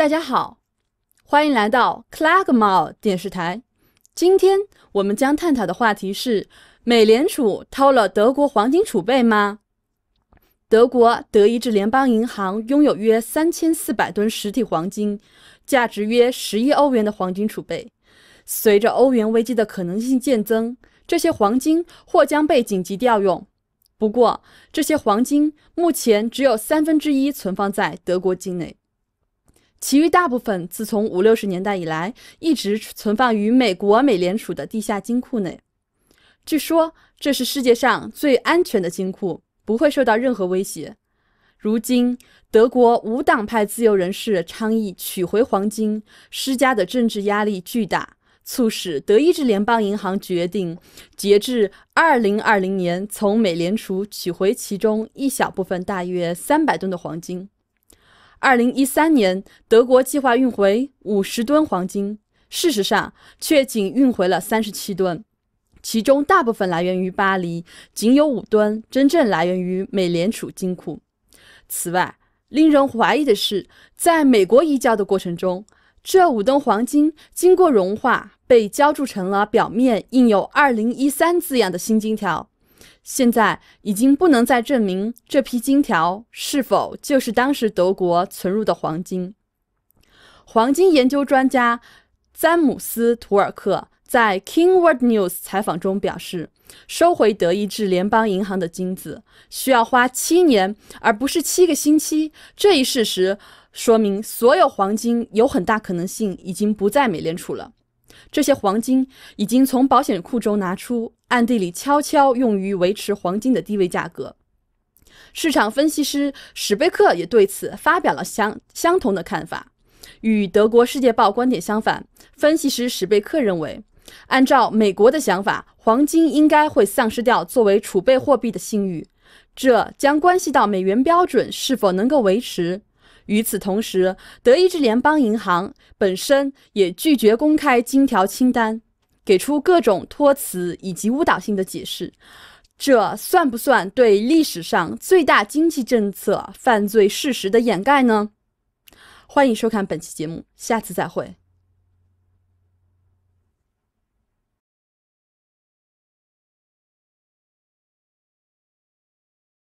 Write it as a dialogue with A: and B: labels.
A: 大家好，欢迎来到 c l a g m o r 电视台。今天我们将探讨的话题是：美联储掏了德国黄金储备吗？德国德意志联邦银行拥有约三千四百吨实体黄金，价值约十亿欧元的黄金储备。随着欧元危机的可能性渐增，这些黄金或将被紧急调用。不过，这些黄金目前只有三分之一存放在德国境内。其余大部分自从五六十年代以来一直存放于美国美联储的地下金库内。据说这是世界上最安全的金库，不会受到任何威胁。如今，德国无党派自由人士倡议取回黄金，施加的政治压力巨大，促使德意志联邦银行决定截至二零二零年从美联储取回其中一小部分，大约三百吨的黄金。二零一三年，德国计划运回五十吨黄金，事实上却仅运回了三十七吨，其中大部分来源于巴黎，仅有五吨真正来源于美联储金库。此外，令人怀疑的是，在美国移交的过程中，这五吨黄金经过融化，被浇铸成了表面印有“二零一三”字样的新金条。现在已经不能再证明这批金条是否就是当时德国存入的黄金。黄金研究专家詹姆斯·图尔克在《k i n g w o l d News》采访中表示：“收回德意志联邦银行的金子需要花七年，而不是七个星期。”这一事实说明，所有黄金有很大可能性已经不在美联储了。这些黄金已经从保险库中拿出，暗地里悄悄用于维持黄金的低位价格。市场分析师史贝克也对此发表了相相同的看法。与德国《世界报》观点相反，分析师史贝克认为，按照美国的想法，黄金应该会丧失掉作为储备货币的信誉，这将关系到美元标准是否能够维持。与此同时，德意志联邦银行本身也拒绝公开金条清单，给出各种托词以及误导性的解释。这算不算对历史上最大经济政策犯罪事实的掩盖呢？欢迎收看本期节目，下次再会。